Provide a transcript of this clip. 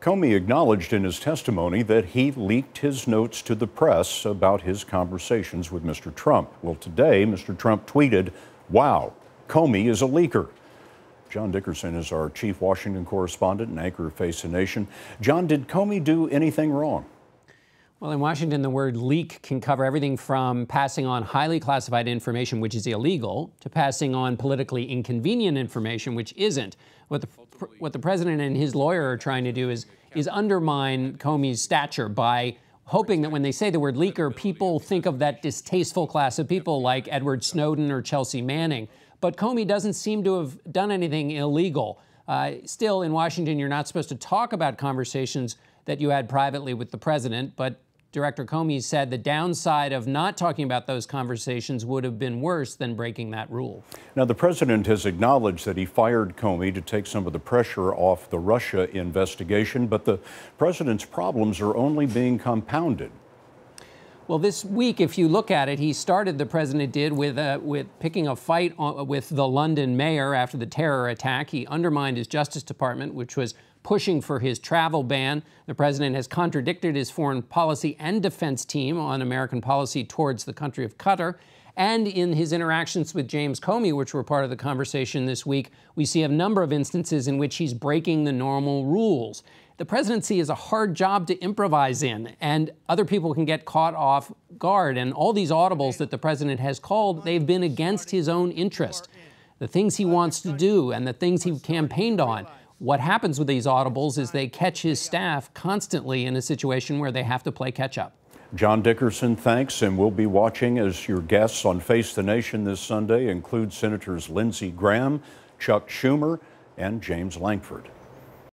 Comey acknowledged in his testimony that he leaked his notes to the press about his conversations with Mr. Trump. Well, today, Mr. Trump tweeted, Wow, Comey is a leaker. John Dickerson is our chief Washington correspondent and anchor of Face the Nation. John, did Comey do anything wrong? Well, in Washington, the word leak can cover everything from passing on highly classified information, which is illegal, to passing on politically inconvenient information, which isn't. What the, what the president and his lawyer are trying to do is, is undermine Comey's stature by hoping that when they say the word leaker, people think of that distasteful class of people like Edward Snowden or Chelsea Manning. But Comey doesn't seem to have done anything illegal. Uh, still, in Washington, you're not supposed to talk about conversations that you had privately with the president, but Director Comey said the downside of not talking about those conversations would have been worse than breaking that rule. Now, the president has acknowledged that he fired Comey to take some of the pressure off the Russia investigation, but the president's problems are only being compounded. Well, this week, if you look at it, he started, the president did, with, uh, with picking a fight on, uh, with the London mayor after the terror attack. He undermined his Justice Department, which was pushing for his travel ban. The president has contradicted his foreign policy and defense team on American policy towards the country of Qatar. And in his interactions with James Comey, which were part of the conversation this week, we see a number of instances in which he's breaking the normal rules the presidency is a hard job to improvise in, and other people can get caught off guard. And all these audibles that the president has called, they've been against his own interest. The things he wants to do and the things he campaigned on. What happens with these audibles is they catch his staff constantly in a situation where they have to play catch up. John Dickerson, thanks, and we'll be watching as your guests on Face the Nation this Sunday include Senators Lindsey Graham, Chuck Schumer, and James Langford.